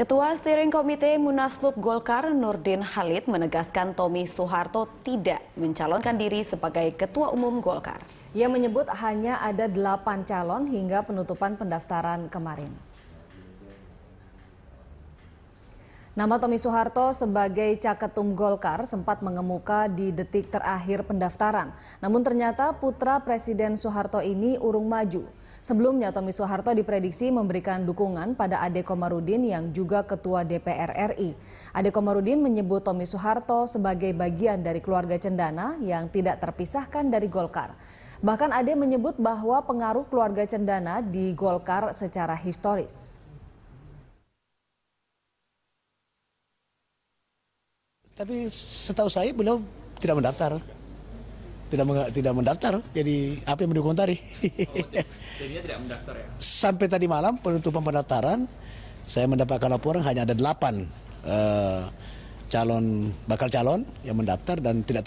Ketua Steering Komite Munaslup Golkar Nurdin Halid menegaskan Tommy Soeharto tidak mencalonkan diri sebagai Ketua Umum Golkar. Ia menyebut hanya ada delapan calon hingga penutupan pendaftaran kemarin. Nama Tommy Soeharto sebagai caketum Golkar sempat mengemuka di detik terakhir pendaftaran. Namun ternyata putra Presiden Soeharto ini urung maju. Sebelumnya, Tommy Soeharto diprediksi memberikan dukungan pada Ade Komarudin yang juga Ketua DPR RI. Ade Komarudin menyebut Tommy Soeharto sebagai bagian dari keluarga Cendana yang tidak terpisahkan dari Golkar. Bahkan Ade menyebut bahwa pengaruh keluarga Cendana di Golkar secara historis. Tapi setahu saya beliau tidak mendaftar tidak tidak mendaftar jadi apa yang mendukung tadi oh, jadi tidak mendaftar ya sampai tadi malam penutupan pendaftaran saya mendapatkan laporan hanya ada delapan uh, calon bakal calon yang mendaftar dan tidak